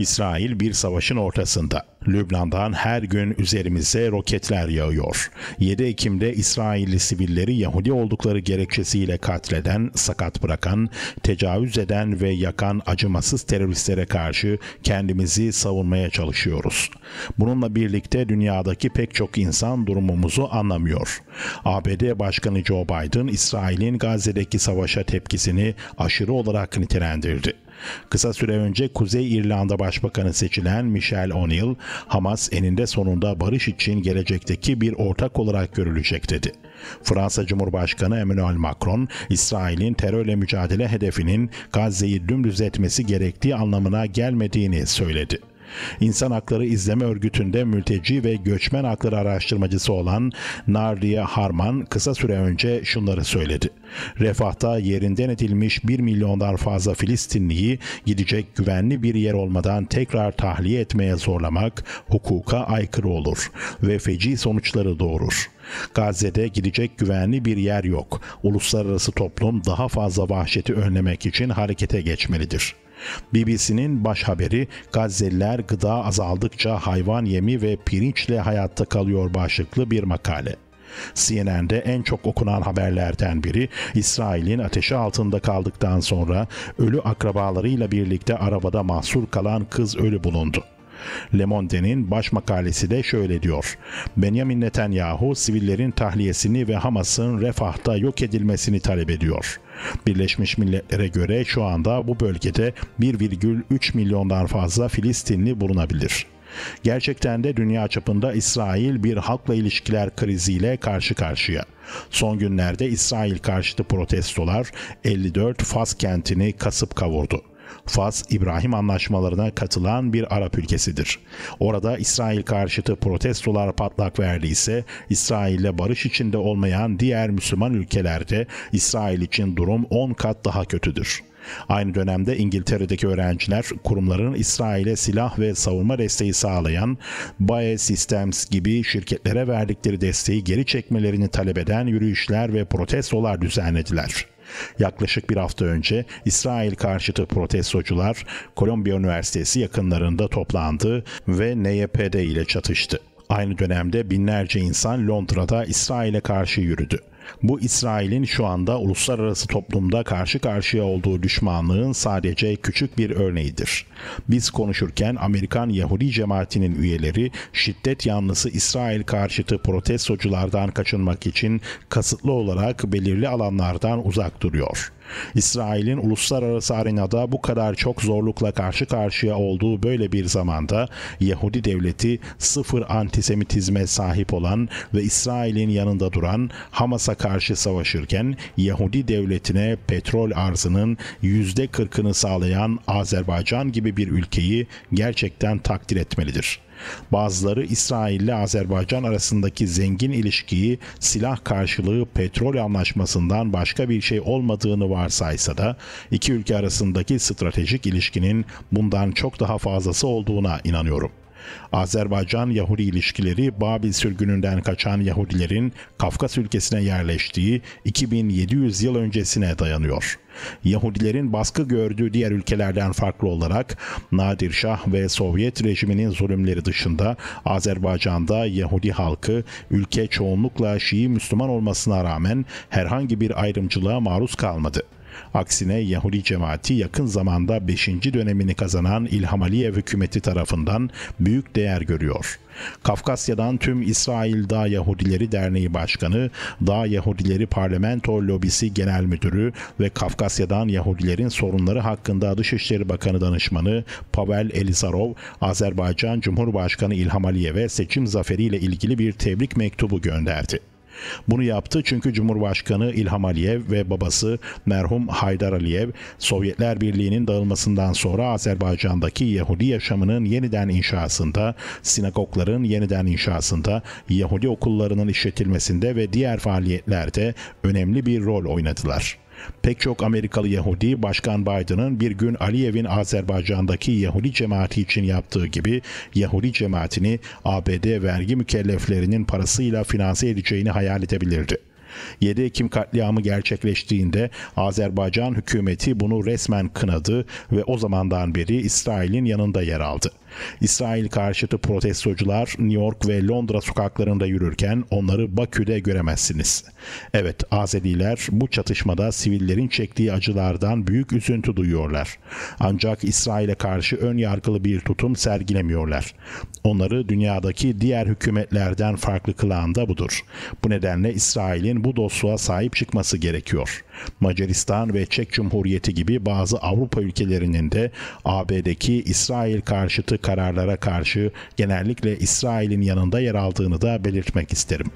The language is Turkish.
İsrail bir savaşın ortasında. Lübnan'dan her gün üzerimize roketler yağıyor. 7 Ekim'de İsrailli sivilleri Yahudi oldukları gerekçesiyle katleden, sakat bırakan, tecavüz eden ve yakan acımasız teröristlere karşı kendimizi savunmaya çalışıyoruz. Bununla birlikte dünyadaki pek çok insan durumumuzu anlamıyor. ABD Başkanı Joe Biden, İsrail'in Gazze'deki savaşa tepkisini aşırı olarak nitelendirdi. Kısa süre önce Kuzey İrlanda Başbakanı seçilen Michelle O'Neill, Hamas eninde sonunda barış için gelecekteki bir ortak olarak görülecek dedi. Fransa Cumhurbaşkanı Emmanuel Macron, İsrail'in terörle mücadele hedefinin Gazze'yi dümdüz etmesi gerektiği anlamına gelmediğini söyledi. İnsan Hakları İzleme Örgütü'nde mülteci ve göçmen hakları araştırmacısı olan Nardiye Harman kısa süre önce şunları söyledi. Refah'ta yerinden edilmiş 1 milyondan fazla Filistinliyi gidecek güvenli bir yer olmadan tekrar tahliye etmeye zorlamak hukuka aykırı olur ve feci sonuçları doğurur. Gazze'de gidecek güvenli bir yer yok. Uluslararası toplum daha fazla vahşeti önlemek için harekete geçmelidir.'' BBC'nin baş haberi Gazze'liler gıda azaldıkça hayvan yemi ve pirinçle hayatta kalıyor başlıklı bir makale. CNN'de en çok okunan haberlerden biri İsrail'in ateşi altında kaldıktan sonra ölü akrabalarıyla birlikte arabada mahsur kalan kız ölü bulundu. Le Monde'nin baş makalesi de şöyle diyor. Benjamin Netanyahu sivillerin tahliyesini ve Hamas'ın refahta yok edilmesini talep ediyor. Birleşmiş Milletler'e göre şu anda bu bölgede 1,3 milyondan fazla Filistinli bulunabilir. Gerçekten de dünya çapında İsrail bir halkla ilişkiler kriziyle karşı karşıya. Son günlerde İsrail karşıtı protestolar 54 Fas kentini kasıp kavurdu. Fas, İbrahim anlaşmalarına katılan bir Arap ülkesidir. Orada İsrail karşıtı protestolar patlak verdiyse İsrail ile barış içinde olmayan diğer Müslüman ülkelerde İsrail için durum 10 kat daha kötüdür. Aynı dönemde İngiltere'deki öğrenciler kurumların İsrail'e silah ve savunma desteği sağlayan Bae Systems gibi şirketlere verdikleri desteği geri çekmelerini talep eden yürüyüşler ve protestolar düzenlediler. Yaklaşık bir hafta önce İsrail karşıtı protestocular Kolombiya Üniversitesi yakınlarında toplandı ve NYPD ile çatıştı. Aynı dönemde binlerce insan Londra'da İsrail'e karşı yürüdü. Bu İsrail'in şu anda uluslararası toplumda karşı karşıya olduğu düşmanlığın sadece küçük bir örneğidir. Biz konuşurken Amerikan Yahudi cemaatinin üyeleri şiddet yanlısı İsrail karşıtı protestoculardan kaçınmak için kasıtlı olarak belirli alanlardan uzak duruyor. İsrail'in uluslararası arenada bu kadar çok zorlukla karşı karşıya olduğu böyle bir zamanda Yahudi devleti sıfır antisemitizme sahip olan ve İsrail'in yanında duran Hamas'a karşı savaşırken Yahudi devletine petrol arzının %40'ını sağlayan Azerbaycan gibi bir ülkeyi gerçekten takdir etmelidir. Bazıları İsrail ile Azerbaycan arasındaki zengin ilişkiyi silah karşılığı petrol anlaşmasından başka bir şey olmadığını varsaysa da iki ülke arasındaki stratejik ilişkinin bundan çok daha fazlası olduğuna inanıyorum. Azerbaycan-Yahudi ilişkileri Babil sürgününden kaçan Yahudilerin Kafkas ülkesine yerleştiği 2700 yıl öncesine dayanıyor. Yahudilerin baskı gördüğü diğer ülkelerden farklı olarak Nadir Şah ve Sovyet rejiminin zulümleri dışında Azerbaycan'da Yahudi halkı ülke çoğunlukla Şii Müslüman olmasına rağmen herhangi bir ayrımcılığa maruz kalmadı. Aksine Yahudi cemaati yakın zamanda 5. dönemini kazanan İlham Aliyev hükümeti tarafından büyük değer görüyor. Kafkasya'dan tüm İsrail Dağ Yahudileri Derneği Başkanı, Dağ Yahudileri Parlamento Lobisi Genel Müdürü ve Kafkasya'dan Yahudilerin sorunları hakkında Dışişleri Bakanı Danışmanı Pavel Elizarov, Azerbaycan Cumhurbaşkanı İlham Aliyev'e seçim zaferiyle ilgili bir tebrik mektubu gönderdi. Bunu yaptı çünkü Cumhurbaşkanı İlham Aliyev ve babası merhum Haydar Aliyev Sovyetler Birliği'nin dağılmasından sonra Azerbaycan'daki Yahudi yaşamının yeniden inşasında, sinagogların yeniden inşasında, Yahudi okullarının işletilmesinde ve diğer faaliyetlerde önemli bir rol oynadılar. Pek çok Amerikalı Yahudi, Başkan Biden'ın bir gün Aliyev'in Azerbaycan'daki Yahudi cemaati için yaptığı gibi Yahudi cemaatini ABD vergi mükelleflerinin parasıyla finanse edeceğini hayal edebilirdi. 7 Ekim katliamı gerçekleştiğinde Azerbaycan hükümeti bunu resmen kınadı ve o zamandan beri İsrail'in yanında yer aldı. İsrail karşıtı protestocular New York ve Londra sokaklarında yürürken onları Bakü'de göremezsiniz. Evet Azeriler bu çatışmada sivillerin çektiği acılardan büyük üzüntü duyuyorlar. Ancak İsrail'e karşı ön yargılı bir tutum sergilemiyorlar. Onları dünyadaki diğer hükümetlerden farklı kılan da budur. Bu nedenle İsrail'in bu dostluğa sahip çıkması gerekiyor. Macaristan ve Çek Cumhuriyeti gibi bazı Avrupa ülkelerinin de AB'deki İsrail karşıtı kararlara karşı genellikle İsrail'in yanında yer aldığını da belirtmek isterim.